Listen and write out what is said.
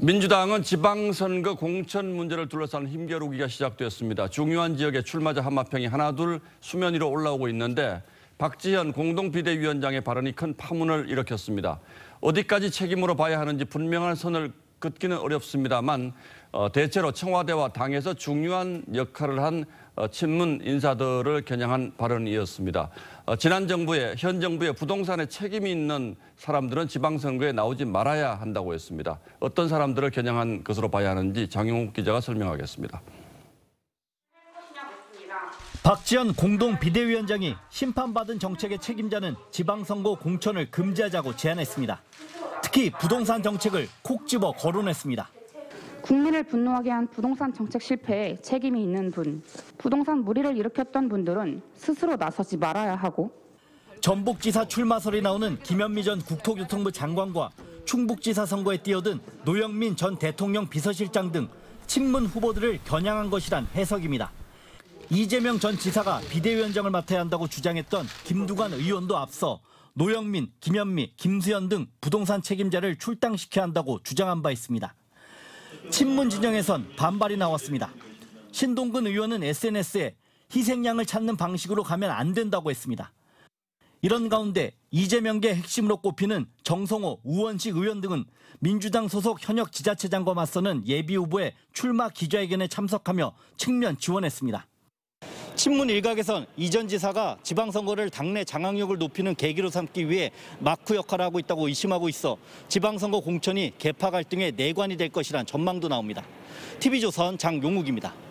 민주당은 지방선거 공천 문제를 둘러싼 힘겨루기가 시작되었습니다. 중요한 지역의 출마자 한마평이 하나둘 수면 위로 올라오고 있는데 박지현 공동비대위원장의 발언이 큰 파문을 일으켰습니다. 어디까지 책임으로 봐야 하는지 분명한 선을 긋기는 어렵습니다만 어, 대체로 청와대와 당에서 중요한 역할을 한 어, 친문 인사들을 겨냥한 발언이었습니다. 어, 지난 정부에 현정부에 부동산에 책임이 있는 사람들은 지방선거에 나오지 말아야 한다고 했습니다. 어떤 사람들을 겨냥한 것으로 봐야 하는지 장용욱 기자가 설명하겠습니다. 박지원 공동 비대위원장이 심판받은 정책의 책임자는 지방선거 공천을 금지하자고 제안했습니다. 특히 부동산 정책을 콕 집어 거론했습니다. 국민을 분노하게 한 부동산 정책 실패에 책임이 있는 분, 부동산 무리를 일으켰던 분들은 스스로 나서지 말아야 하고 전북지사 출마설이 나오는 김현미 전 국토교통부 장관과 충북지사 선거에 뛰어든 노영민 전 대통령 비서실장 등 친문 후보들을 겨냥한 것이란 해석입니다. 이재명 전 지사가 비대위원장을 맡아야 한다고 주장했던 김두관 의원도 앞서 노영민, 김현미, 김수현 등 부동산 책임자를 출당시켜야 한다고 주장한 바 있습니다. 친문 진영에선 반발이 나왔습니다. 신동근 의원은 SNS에 희생양을 찾는 방식으로 가면 안 된다고 했습니다. 이런 가운데 이재명계 핵심으로 꼽히는 정성호, 우원식 의원 등은 민주당 소속 현역 지자체장과 맞서는 예비 후보의 출마 기자회견에 참석하며 측면 지원했습니다. 친문 일각에선 이전 지사가 지방선거를 당내 장악력을 높이는 계기로 삼기 위해 마크 역할을 하고 있다고 의심하고 있어 지방선거 공천이 개파 갈등의 내관이 될 것이란 전망도 나옵니다. TV조선 장용욱입니다.